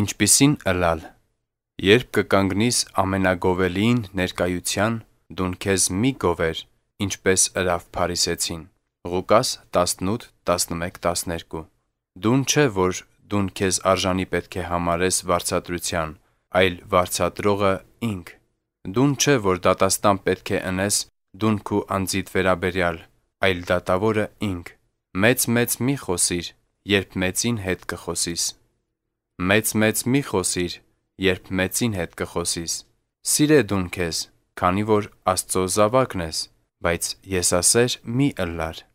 Ինչպիսին ըլալ։ Երբ կկանգնիս ամենագովելիին ներկայության, դուն քեզ մի գովեր, ինչպես ըլավ Փարիսեցին։ Ղուկաս 18:11-12։ Դուն չէ որ դուն քեզ արժանի պետք է համարես վարչատրության, այլ վարչատրողը ինք։ Դուն չէ որ դատաստան պետք է ընես դուն քու անձիդ վերաբերյալ, այլ դատավորը ինք։ Մեծ մեծ մի խոսիր, երբ մեծին հետ կխոսիս մեծ-մեծ մի խոսիր, երբ մեծին հետ կխոսիս։ Սիրե դուն քեզ, քանի որ Աստծո զավակն ես, բայց ես ասեր՝ մի ըլլար։